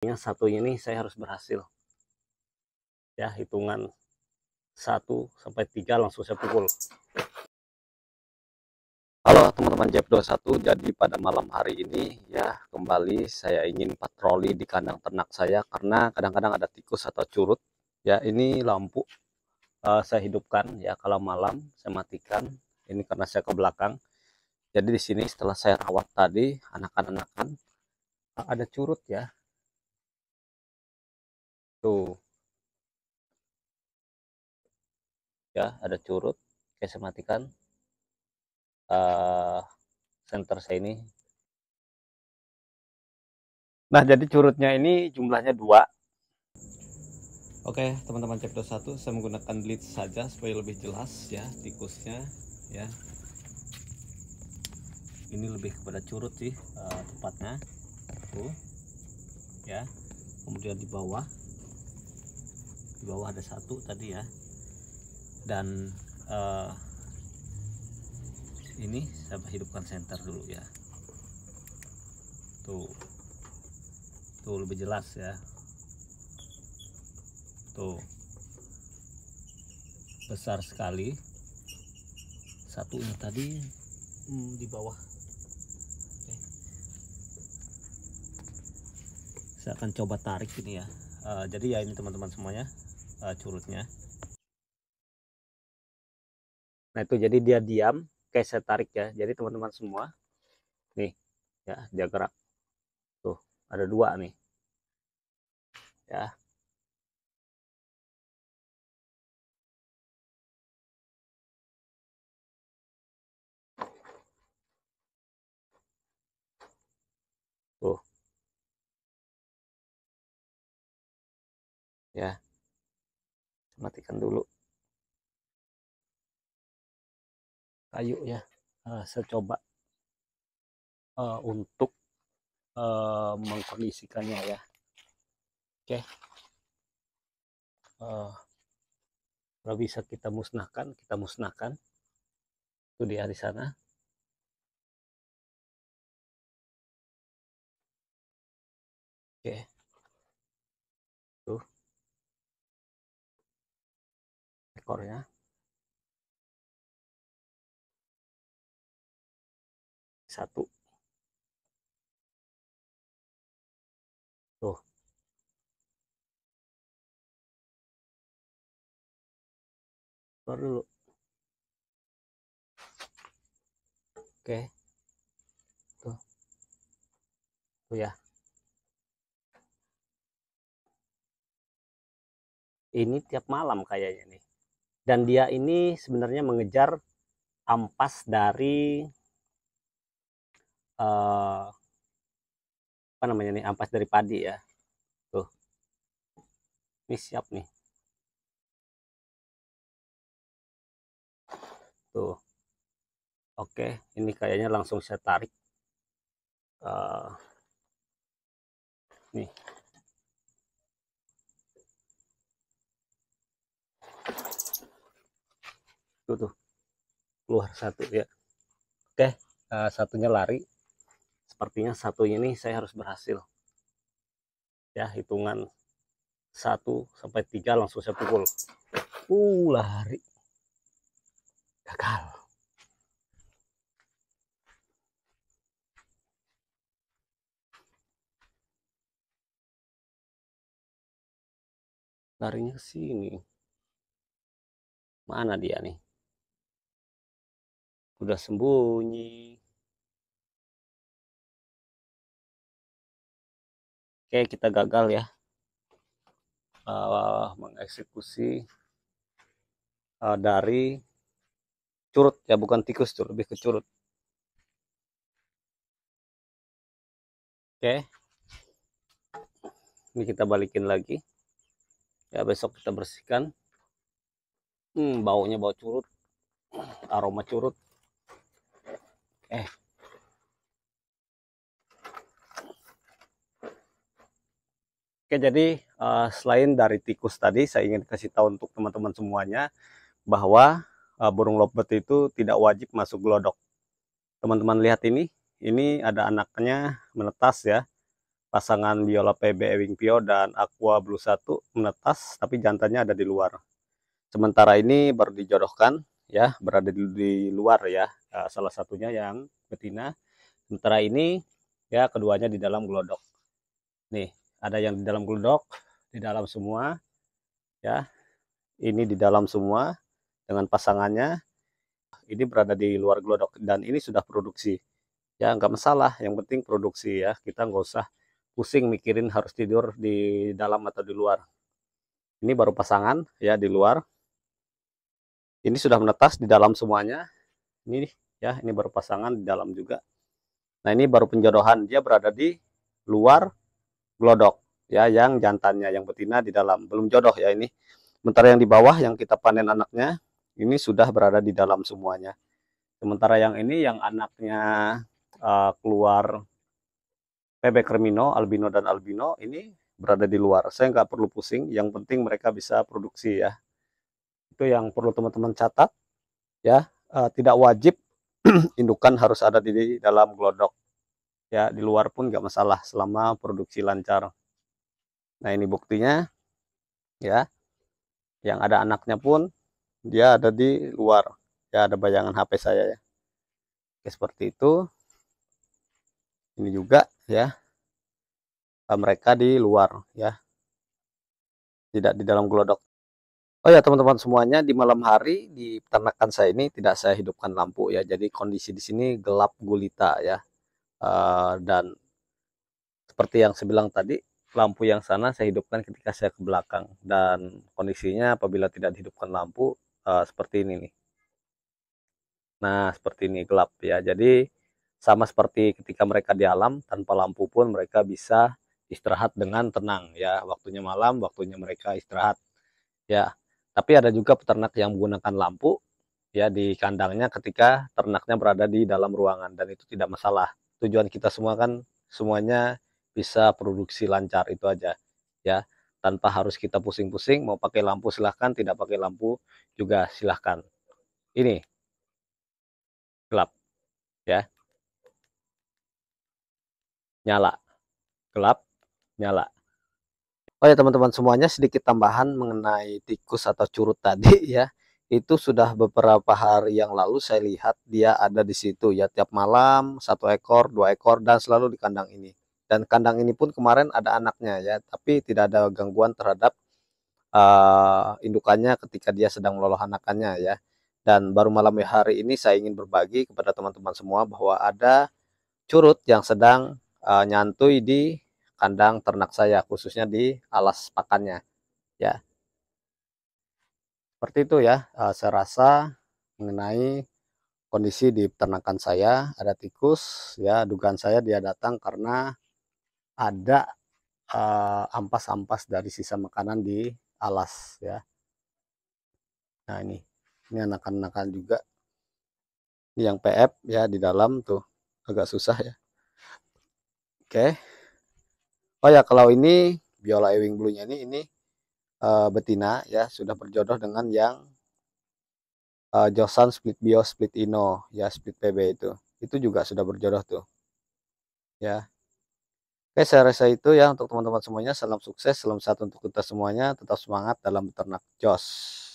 yang satu ini saya harus berhasil ya hitungan 1 sampai 3 langsung saya pukul Halo teman-teman Jep 21 jadi pada malam hari ini ya kembali saya ingin patroli di kandang ternak saya karena kadang-kadang ada tikus atau curut ya ini lampu uh, saya hidupkan ya kalau malam saya matikan ini karena saya ke belakang jadi di sini setelah saya rawat tadi anak-anakan eh, ada curut ya tuh ya ada curut oke saya matikan uh, eh, center saya ini nah jadi curutnya ini jumlahnya dua Oke teman-teman cek dos satu saya menggunakan blitz saja supaya lebih jelas ya tikusnya ya ini lebih kepada curut sih uh, tepatnya tuh ya kemudian di bawah di bawah ada satu tadi ya dan uh, ini saya hidupkan senter dulu ya tuh tuh lebih jelas ya tuh besar sekali satunya tadi hmm, di bawah saya akan coba tarik ini ya uh, jadi ya ini teman-teman semuanya uh, curutnya nah itu jadi dia diam kayak saya tarik ya jadi teman-teman semua nih ya dia gerak tuh ada dua nih ya tuh ya matikan dulu kayunya uh, eh, saya coba uh, untuk uh, mengkondisikannya ya oke okay. uh, kalau bisa kita musnahkan kita musnahkan itu dia di sana oke okay. tuh ekor ya. Satu. Tuh. Keluar dulu. Oke. Tuh. Tuh ya. ini tiap malam kayaknya nih dan dia ini sebenarnya mengejar ampas dari uh, apa namanya nih ampas dari padi ya tuh ini siap nih tuh oke ini kayaknya langsung saya tarik uh, nih satu tuh keluar satu ya oke uh, satunya lari sepertinya satu ini saya harus berhasil ya hitungan satu sampai tiga langsung saya pukul uh lari gagal larinya ke sini mana dia nih udah sembunyi Oke kita gagal ya uh, mengeksekusi uh, dari curut ya bukan tikus tuh lebih ke curut Oke ini kita balikin lagi ya besok kita bersihkan hmm, baunya bau curut aroma curut eh Oke, jadi uh, selain dari tikus tadi, saya ingin kasih tahu untuk teman-teman semuanya bahwa uh, burung lovebird itu tidak wajib masuk glodok. Teman-teman lihat ini, ini ada anaknya menetas ya. Pasangan Biola PB Ewing Pio dan Aqua Blue 1 menetas, tapi jantannya ada di luar. Sementara ini baru dijodohkan, ya berada di, di luar ya ya, salah satunya yang betina sementara ini ya keduanya di dalam glodok nih ada yang di dalam glodok di dalam semua ya ini di dalam semua dengan pasangannya ini berada di luar glodok dan ini sudah produksi ya nggak masalah yang penting produksi ya kita nggak usah pusing mikirin harus tidur di dalam atau di luar ini baru pasangan ya di luar ini sudah menetas di dalam semuanya ini nih ya ini baru pasangan di dalam juga nah ini baru penjodohan dia berada di luar glodok ya yang jantannya yang betina di dalam belum jodoh ya ini sementara yang di bawah yang kita panen anaknya ini sudah berada di dalam semuanya sementara yang ini yang anaknya uh, keluar bebek remino albino dan albino ini berada di luar saya nggak perlu pusing yang penting mereka bisa produksi ya itu yang perlu teman-teman catat ya Eh, tidak wajib indukan harus ada di dalam glodok ya di luar pun nggak masalah selama produksi lancar nah ini buktinya ya yang ada anaknya pun dia ada di luar ya ada bayangan HP saya ya Oke, seperti itu ini juga ya eh, mereka di luar ya tidak di dalam gelodok Oh ya teman-teman semuanya di malam hari di peternakan saya ini tidak saya hidupkan lampu ya jadi kondisi di sini gelap gulita ya uh, dan seperti yang saya bilang tadi lampu yang sana saya hidupkan ketika saya ke belakang dan kondisinya apabila tidak dihidupkan lampu uh, seperti ini nih nah seperti ini gelap ya jadi sama seperti ketika mereka di alam tanpa lampu pun mereka bisa istirahat dengan tenang ya waktunya malam waktunya mereka istirahat ya tapi ada juga peternak yang menggunakan lampu ya di kandangnya ketika ternaknya berada di dalam ruangan dan itu tidak masalah. Tujuan kita semua kan semuanya bisa produksi lancar itu aja ya tanpa harus kita pusing-pusing mau pakai lampu silahkan tidak pakai lampu juga silahkan ini gelap ya nyala gelap nyala Oh ya teman-teman semuanya sedikit tambahan mengenai tikus atau curut tadi ya. Itu sudah beberapa hari yang lalu saya lihat dia ada di situ ya tiap malam satu ekor, dua ekor dan selalu di kandang ini. Dan kandang ini pun kemarin ada anaknya ya, tapi tidak ada gangguan terhadap uh, indukannya ketika dia sedang meloloh anakannya ya. Dan baru malam hari ini saya ingin berbagi kepada teman-teman semua bahwa ada curut yang sedang uh, nyantui di kandang ternak saya khususnya di alas pakannya ya seperti itu ya eh, saya rasa mengenai kondisi di peternakan saya ada tikus ya dugaan saya dia datang karena ada eh, ampas-ampas uh, dari sisa makanan di alas ya nah ini ini anak-anakan juga ini yang PF ya di dalam tuh agak susah ya oke okay. Oh ya kalau ini biola ewing blue-nya ini ini uh, betina ya sudah berjodoh dengan yang uh, eh, Josan split bio split ino ya split PB itu. Itu juga sudah berjodoh tuh. Ya. Oke, saya rasa itu ya untuk teman-teman semuanya. Salam sukses, salam satu untuk kita semuanya. Tetap semangat dalam beternak jos.